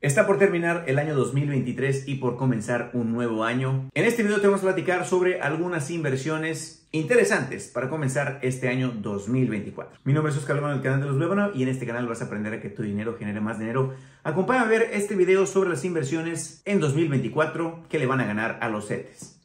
Está por terminar el año 2023 y por comenzar un nuevo año. En este video te vamos a platicar sobre algunas inversiones interesantes para comenzar este año 2024. Mi nombre es Oscar López, del canal de los Lébano y en este canal vas a aprender a que tu dinero genere más dinero. Acompáñame a ver este video sobre las inversiones en 2024 que le van a ganar a los e CETES.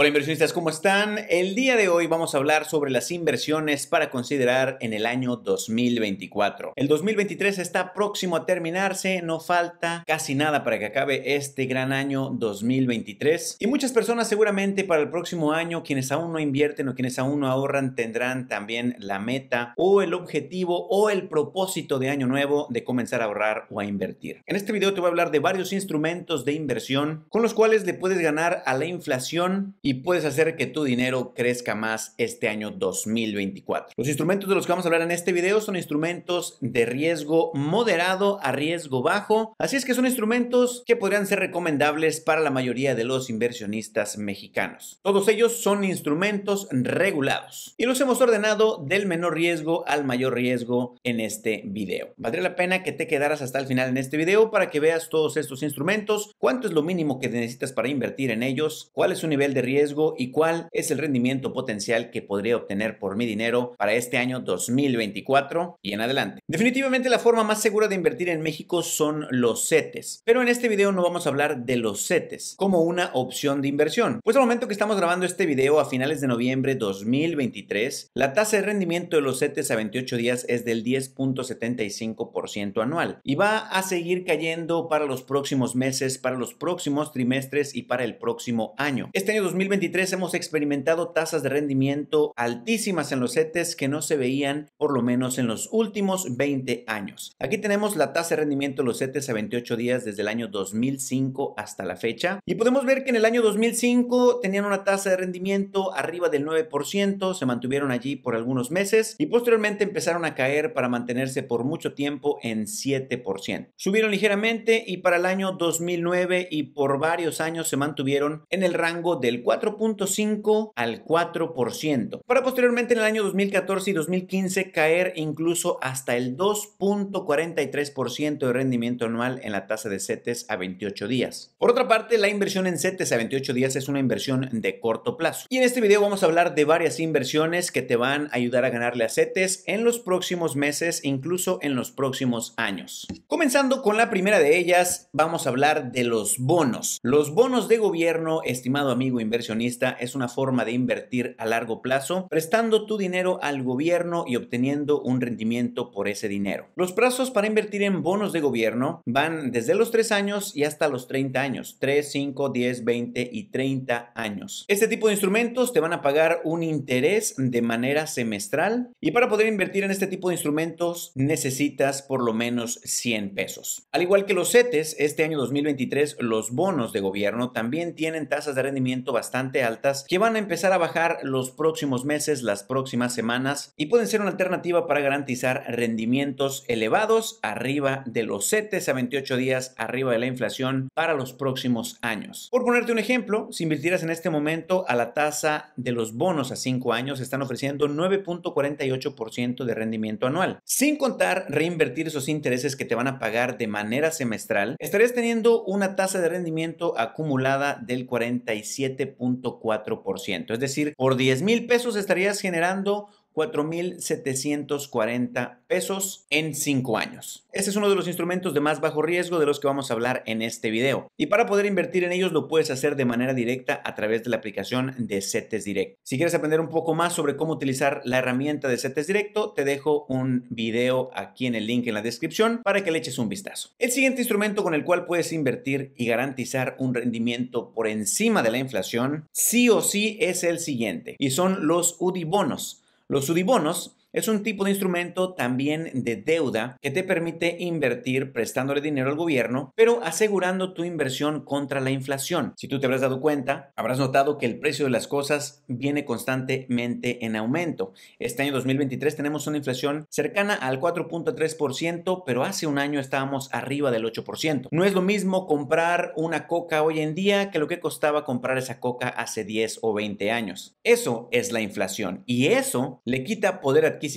Hola inversionistas, ¿cómo están? El día de hoy vamos a hablar sobre las inversiones para considerar en el año 2024. El 2023 está próximo a terminarse, no falta casi nada para que acabe este gran año 2023. Y muchas personas seguramente para el próximo año, quienes aún no invierten o quienes aún no ahorran, tendrán también la meta o el objetivo o el propósito de año nuevo de comenzar a ahorrar o a invertir. En este video te voy a hablar de varios instrumentos de inversión con los cuales le puedes ganar a la inflación y puedes hacer que tu dinero crezca más este año 2024. Los instrumentos de los que vamos a hablar en este video son instrumentos de riesgo moderado a riesgo bajo, así es que son instrumentos que podrían ser recomendables para la mayoría de los inversionistas mexicanos. Todos ellos son instrumentos regulados y los hemos ordenado del menor riesgo al mayor riesgo en este video. Valdría la pena que te quedaras hasta el final en este video para que veas todos estos instrumentos, cuánto es lo mínimo que necesitas para invertir en ellos, cuál es su nivel de riesgo, y cuál es el rendimiento potencial que podría obtener por mi dinero para este año 2024 y en adelante. Definitivamente la forma más segura de invertir en México son los CETES, pero en este video no vamos a hablar de los CETES como una opción de inversión. Pues al momento que estamos grabando este video a finales de noviembre 2023, la tasa de rendimiento de los CETES a 28 días es del 10.75% anual y va a seguir cayendo para los próximos meses, para los próximos trimestres y para el próximo año. Este año 2023 hemos experimentado tasas de rendimiento altísimas en los CETES que no se veían por lo menos en los últimos 20 años. Aquí tenemos la tasa de rendimiento de los CETES a 28 días desde el año 2005 hasta la fecha y podemos ver que en el año 2005 tenían una tasa de rendimiento arriba del 9%, se mantuvieron allí por algunos meses y posteriormente empezaron a caer para mantenerse por mucho tiempo en 7%. Subieron ligeramente y para el año 2009 y por varios años se mantuvieron en el rango del 4.5 al 4%, para posteriormente en el año 2014 y 2015 caer incluso hasta el 2.43% de rendimiento anual en la tasa de CETES a 28 días. Por otra parte, la inversión en CETES a 28 días es una inversión de corto plazo. Y en este video vamos a hablar de varias inversiones que te van a ayudar a ganarle a CETES en los próximos meses, incluso en los próximos años. Comenzando con la primera de ellas, vamos a hablar de los bonos. Los bonos de gobierno, estimado amigo inversor, es una forma de invertir a largo plazo, prestando tu dinero al gobierno y obteniendo un rendimiento por ese dinero. Los plazos para invertir en bonos de gobierno van desde los 3 años y hasta los 30 años, 3, 5, 10, 20 y 30 años. Este tipo de instrumentos te van a pagar un interés de manera semestral y para poder invertir en este tipo de instrumentos necesitas por lo menos 100 pesos. Al igual que los CETES, este año 2023 los bonos de gobierno también tienen tasas de rendimiento bastante bastante altas que van a empezar a bajar los próximos meses, las próximas semanas y pueden ser una alternativa para garantizar rendimientos elevados arriba de los 7 a 28 días arriba de la inflación para los próximos años. Por ponerte un ejemplo, si invirtieras en este momento a la tasa de los bonos a 5 años, están ofreciendo 9.48% de rendimiento anual. Sin contar reinvertir esos intereses que te van a pagar de manera semestral, estarías teniendo una tasa de rendimiento acumulada del 47% ciento, Es decir, por 10 mil pesos estarías generando 4.740 pesos en 5 años. Este es uno de los instrumentos de más bajo riesgo de los que vamos a hablar en este video. Y para poder invertir en ellos lo puedes hacer de manera directa a través de la aplicación de CETES Direct. Si quieres aprender un poco más sobre cómo utilizar la herramienta de CETES Directo, te dejo un video aquí en el link en la descripción para que le eches un vistazo. El siguiente instrumento con el cual puedes invertir y garantizar un rendimiento por encima de la inflación, sí o sí es el siguiente, y son los UDI bonos. Los sudibonos. Es un tipo de instrumento también de deuda que te permite invertir prestándole dinero al gobierno, pero asegurando tu inversión contra la inflación. Si tú te habrás dado cuenta, habrás notado que el precio de las cosas viene constantemente en aumento. Este año 2023 tenemos una inflación cercana al 4.3%, pero hace un año estábamos arriba del 8%. No es lo mismo comprar una coca hoy en día que lo que costaba comprar esa coca hace 10 o 20 años. Eso es la inflación y eso le quita poder adquirir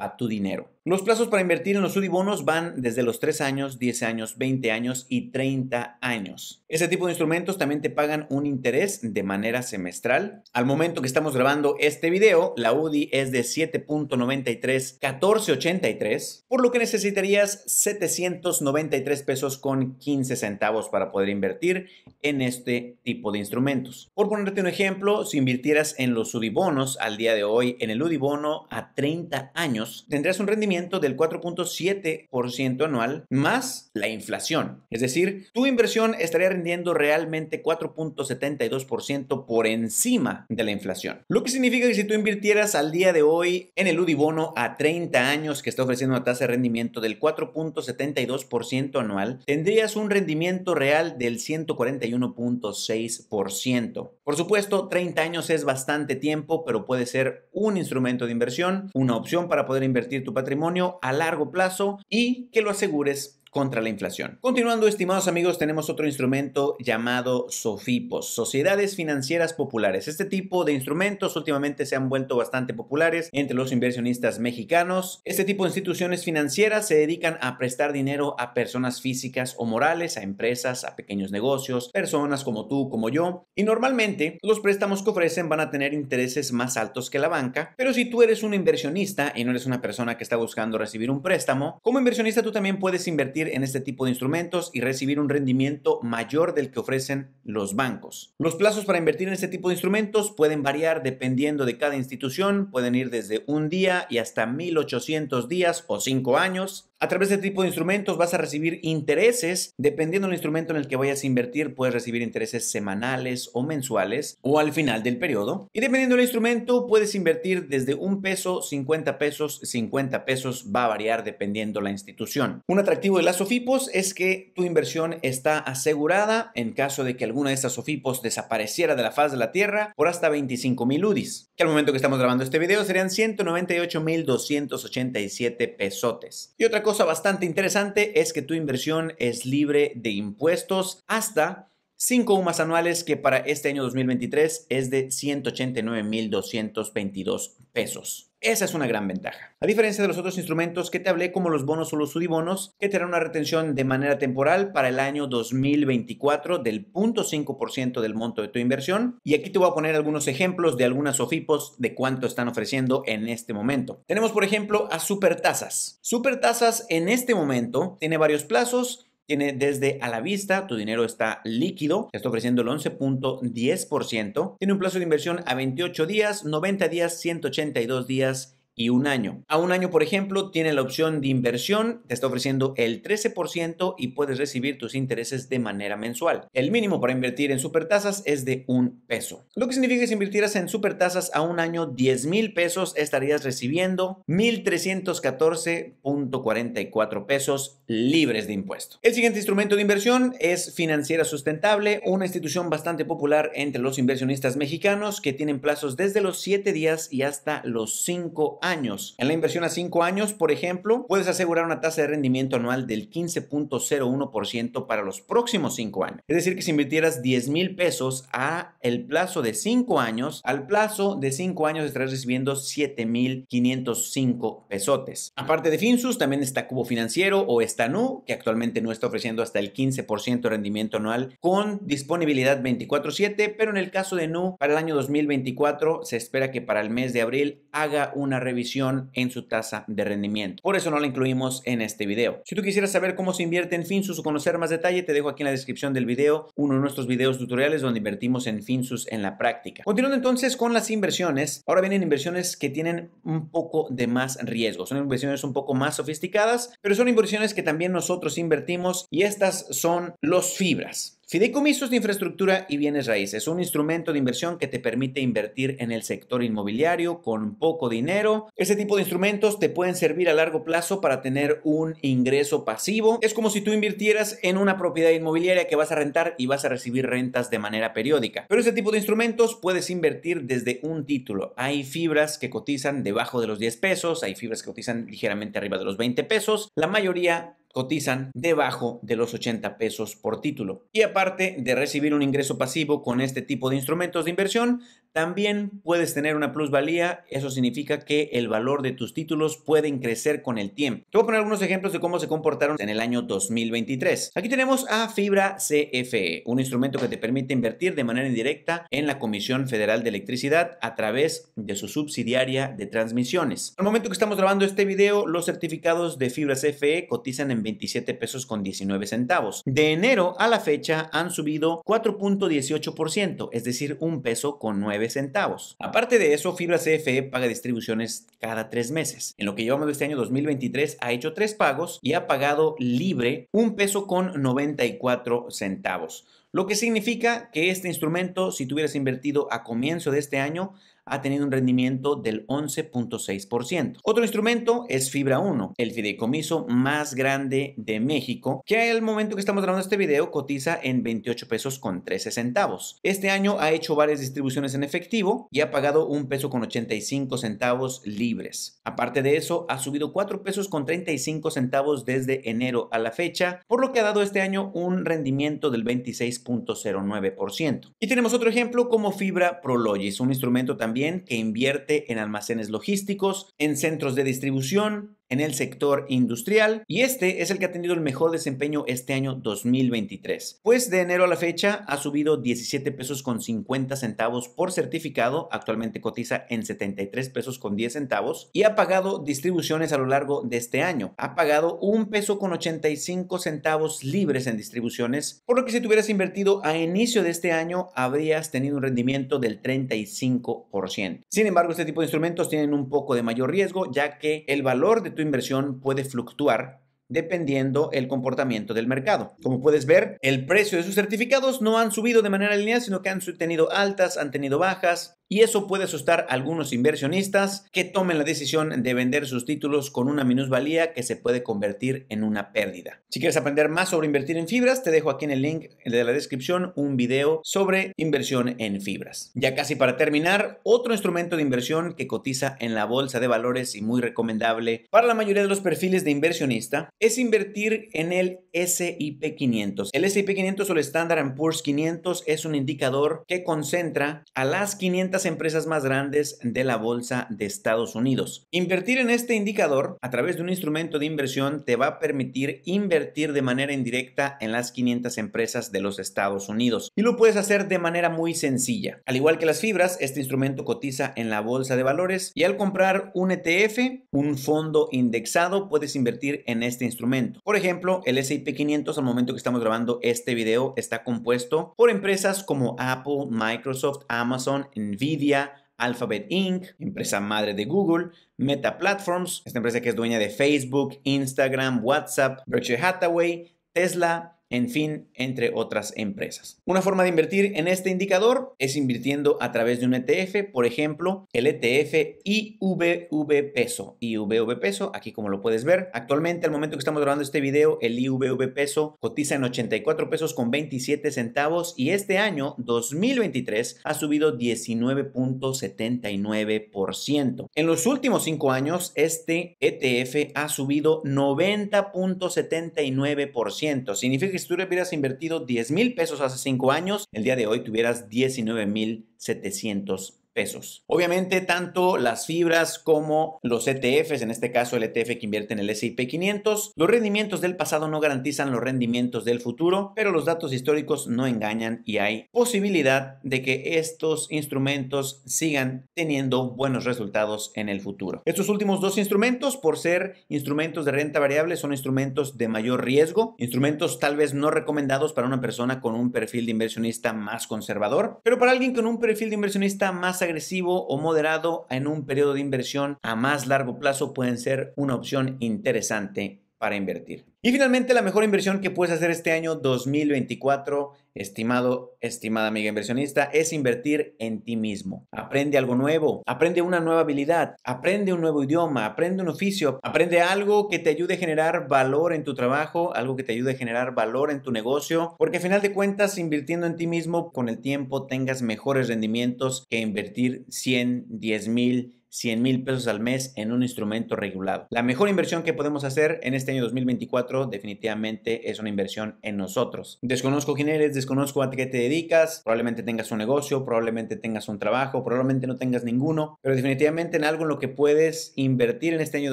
a tu dinero. Los plazos para invertir en los UDIBONOS van desde los 3 años, 10 años, 20 años y 30 años. Ese tipo de instrumentos también te pagan un interés de manera semestral. Al momento que estamos grabando este video, la UDI es de 7.93 14.83, por lo que necesitarías 793 pesos con 15 centavos para poder invertir en este tipo de instrumentos. Por ponerte un ejemplo, si invirtieras en los UDIBONOS al día de hoy en el UDI bono a 30 años, tendrías un rendimiento del 4.7% anual más la inflación. Es decir, tu inversión estaría rindiendo realmente 4.72% por encima de la inflación. Lo que significa que si tú invirtieras al día de hoy en el bono a 30 años que está ofreciendo una tasa de rendimiento del 4.72% anual, tendrías un rendimiento real del 141.6%. Por supuesto, 30 años es bastante tiempo, pero puede ser un instrumento de inversión, una opción para poder invertir tu patrimonio a largo plazo y que lo asegures contra la inflación. Continuando, estimados amigos, tenemos otro instrumento llamado SOFIPOS, Sociedades Financieras Populares. Este tipo de instrumentos últimamente se han vuelto bastante populares entre los inversionistas mexicanos. Este tipo de instituciones financieras se dedican a prestar dinero a personas físicas o morales, a empresas, a pequeños negocios, personas como tú, como yo. Y normalmente los préstamos que ofrecen van a tener intereses más altos que la banca, pero si tú eres un inversionista y no eres una persona que está buscando recibir un préstamo, como inversionista tú también puedes invertir en este tipo de instrumentos y recibir un rendimiento mayor del que ofrecen los bancos. Los plazos para invertir en este tipo de instrumentos pueden variar dependiendo de cada institución, pueden ir desde un día y hasta 1800 días o 5 años. A través de este tipo de instrumentos vas a recibir intereses. Dependiendo del instrumento en el que vayas a invertir, puedes recibir intereses semanales o mensuales o al final del periodo. Y dependiendo del instrumento, puedes invertir desde un peso, 50 pesos, 50 pesos. Va a variar dependiendo la institución. Un atractivo de las OFIPOS es que tu inversión está asegurada en caso de que alguna de estas OFIPOS desapareciera de la faz de la Tierra por hasta 25 mil UDIs, que al momento que estamos grabando este video serían 198 mil 287 pesotes. Y otra cosa cosa bastante interesante es que tu inversión es libre de impuestos hasta Cinco UMAS anuales que para este año 2023 es de 189.222 pesos. Esa es una gran ventaja. A diferencia de los otros instrumentos que te hablé, como los bonos o los sudibonos, que tendrán una retención de manera temporal para el año 2024 del 0.5% del monto de tu inversión. Y aquí te voy a poner algunos ejemplos de algunas OFIPOS de cuánto están ofreciendo en este momento. Tenemos, por ejemplo, a Supertasas. Supertasas en este momento tiene varios plazos tiene desde a la vista, tu dinero está líquido, te está ofreciendo el 11.10%. Tiene un plazo de inversión a 28 días, 90 días, 182 días y un año. A un año, por ejemplo, tiene la opción de inversión, te está ofreciendo el 13% y puedes recibir tus intereses de manera mensual. El mínimo para invertir en supertasas es de un peso. Lo que significa que si invirtieras en supertasas a un año 10 mil pesos, estarías recibiendo 1.314.44 pesos libres de impuestos. El siguiente instrumento de inversión es Financiera Sustentable, una institución bastante popular entre los inversionistas mexicanos que tienen plazos desde los 7 días y hasta los 5 años. En la inversión a 5 años, por ejemplo, puedes asegurar una tasa de rendimiento anual del 15.01% para los próximos 5 años. Es decir, que si invirtieras 10 mil pesos a el plazo de 5 años, al plazo de 5 años estarás recibiendo 7.505 pesotes. Aparte de Finsus, también está Cubo Financiero o NU, que actualmente no está ofreciendo hasta el 15% de rendimiento anual con disponibilidad 24/7, pero en el caso de Nu, para el año 2024 se espera que para el mes de abril haga una revisión en su tasa de rendimiento. Por eso no la incluimos en este video. Si tú quisieras saber cómo se invierte en Finsus o conocer más detalle, te dejo aquí en la descripción del video uno de nuestros videos tutoriales donde invertimos en Finsus en la práctica. Continuando entonces con las inversiones, ahora vienen inversiones que tienen un poco de más riesgo. Son inversiones un poco más sofisticadas, pero son inversiones que también nosotros invertimos y estas son los fibras. Fideicomisos de infraestructura y bienes raíces, un instrumento de inversión que te permite invertir en el sector inmobiliario con poco dinero. Ese tipo de instrumentos te pueden servir a largo plazo para tener un ingreso pasivo. Es como si tú invirtieras en una propiedad inmobiliaria que vas a rentar y vas a recibir rentas de manera periódica. Pero ese tipo de instrumentos puedes invertir desde un título. Hay fibras que cotizan debajo de los 10 pesos, hay fibras que cotizan ligeramente arriba de los 20 pesos. La mayoría cotizan debajo de los 80 pesos por título. Y aparte de recibir un ingreso pasivo con este tipo de instrumentos de inversión, también puedes tener una plusvalía, eso significa que el valor de tus títulos pueden crecer con el tiempo. Te voy a poner algunos ejemplos de cómo se comportaron en el año 2023. Aquí tenemos a Fibra CFE, un instrumento que te permite invertir de manera indirecta en la Comisión Federal de Electricidad a través de su subsidiaria de transmisiones. Al momento que estamos grabando este video, los certificados de Fibra CFE cotizan en 27 pesos con 19 centavos. De enero a la fecha han subido 4.18%, es decir, un peso con 9 centavos. Aparte de eso, Fibra CFE paga distribuciones cada tres meses. En lo que llevamos de este año 2023 ha hecho tres pagos y ha pagado libre un peso con 94 centavos. Lo que significa que este instrumento, si tuvieras invertido a comienzo de este año, ha tenido un rendimiento del 11.6%. Otro instrumento es Fibra 1, el fideicomiso más grande de México, que al momento que estamos grabando este video cotiza en 28 pesos con 13 centavos. Este año ha hecho varias distribuciones en efectivo y ha pagado un peso con 85 centavos libres. Aparte de eso, ha subido 4 pesos con 35 centavos desde enero a la fecha, por lo que ha dado este año un rendimiento del 26.09%. Y tenemos otro ejemplo como Fibra Prologis, un instrumento también que invierte en almacenes logísticos, en centros de distribución, en el sector industrial y este es el que ha tenido el mejor desempeño este año 2023, pues de enero a la fecha ha subido 17 pesos con 50 centavos por certificado, actualmente cotiza en 73 pesos con 10 centavos y ha pagado distribuciones a lo largo de este año. Ha pagado un peso con 85 centavos libres en distribuciones, por lo que si tuvieras invertido a inicio de este año habrías tenido un rendimiento del 35%. Sin embargo, este tipo de instrumentos tienen un poco de mayor riesgo ya que el valor de tu inversión puede fluctuar dependiendo el comportamiento del mercado. Como puedes ver, el precio de sus certificados no han subido de manera lineal, sino que han tenido altas, han tenido bajas, y eso puede asustar a algunos inversionistas que tomen la decisión de vender sus títulos con una minusvalía que se puede convertir en una pérdida. Si quieres aprender más sobre invertir en fibras, te dejo aquí en el link de la descripción un video sobre inversión en fibras. Ya casi para terminar, otro instrumento de inversión que cotiza en la bolsa de valores y muy recomendable para la mayoría de los perfiles de inversionista es invertir en el S&P 500. El S&P 500 o el Standard Poor's 500 es un indicador que concentra a las 500 empresas más grandes de la bolsa de Estados Unidos. Invertir en este indicador a través de un instrumento de inversión te va a permitir invertir de manera indirecta en las 500 empresas de los Estados Unidos y lo puedes hacer de manera muy sencilla. Al igual que las fibras, este instrumento cotiza en la bolsa de valores y al comprar un ETF, un fondo indexado, puedes invertir en este instrumento. Por ejemplo, el S&P 500 al momento que estamos grabando este video está compuesto por empresas como Apple, Microsoft, Amazon, Nvidia, Nvidia, Alphabet Inc., empresa madre de Google, Meta Platforms, esta empresa que es dueña de Facebook, Instagram, WhatsApp, Berkshire Hathaway, Tesla, en fin, entre otras empresas. Una forma de invertir en este indicador es invirtiendo a través de un ETF, por ejemplo, el ETF IVV peso. IVV peso, aquí como lo puedes ver, actualmente al momento que estamos grabando este video, el IVV peso cotiza en 84 pesos con 27 centavos y este año 2023 ha subido 19.79%. En los últimos cinco años, este ETF ha subido 90.79%. Significa que si tú hubieras invertido 10 mil pesos hace 5 años, el día de hoy tuvieras 19 mil 700 pesos. Obviamente, tanto las fibras como los ETFs, en este caso el ETF que invierte en el S&P 500, los rendimientos del pasado no garantizan los rendimientos del futuro, pero los datos históricos no engañan y hay posibilidad de que estos instrumentos sigan teniendo buenos resultados en el futuro. Estos últimos dos instrumentos, por ser instrumentos de renta variable, son instrumentos de mayor riesgo, instrumentos tal vez no recomendados para una persona con un perfil de inversionista más conservador, pero para alguien con un perfil de inversionista más agresivo o moderado en un periodo de inversión a más largo plazo pueden ser una opción interesante para invertir. Y finalmente, la mejor inversión que puedes hacer este año 2024, estimado, estimada amiga inversionista, es invertir en ti mismo. Aprende algo nuevo, aprende una nueva habilidad, aprende un nuevo idioma, aprende un oficio, aprende algo que te ayude a generar valor en tu trabajo, algo que te ayude a generar valor en tu negocio, porque al final de cuentas, invirtiendo en ti mismo, con el tiempo tengas mejores rendimientos que invertir 100, 10 mil 100 mil pesos al mes en un instrumento regulado. La mejor inversión que podemos hacer en este año 2024 definitivamente es una inversión en nosotros. Desconozco quién eres, desconozco a qué te dedicas, probablemente tengas un negocio, probablemente tengas un trabajo, probablemente no tengas ninguno, pero definitivamente en algo en lo que puedes invertir en este año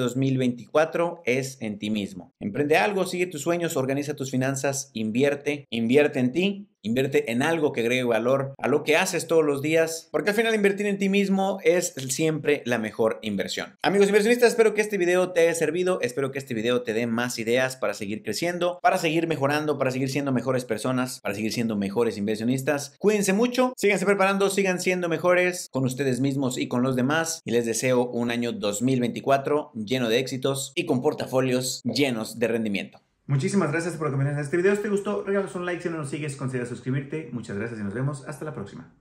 2024 es en ti mismo. Emprende algo, sigue tus sueños, organiza tus finanzas, invierte, invierte en ti Invierte en algo que agregue valor a lo que haces todos los días, porque al final invertir en ti mismo es siempre la mejor inversión. Amigos inversionistas, espero que este video te haya servido, espero que este video te dé más ideas para seguir creciendo, para seguir mejorando, para seguir siendo mejores personas, para seguir siendo mejores inversionistas. Cuídense mucho, síganse preparando, sigan siendo mejores con ustedes mismos y con los demás y les deseo un año 2024 lleno de éxitos y con portafolios llenos de rendimiento. Muchísimas gracias por acompañarnos en este video. Si te gustó, regalos un like. Si no nos sigues, considera suscribirte. Muchas gracias y nos vemos. Hasta la próxima.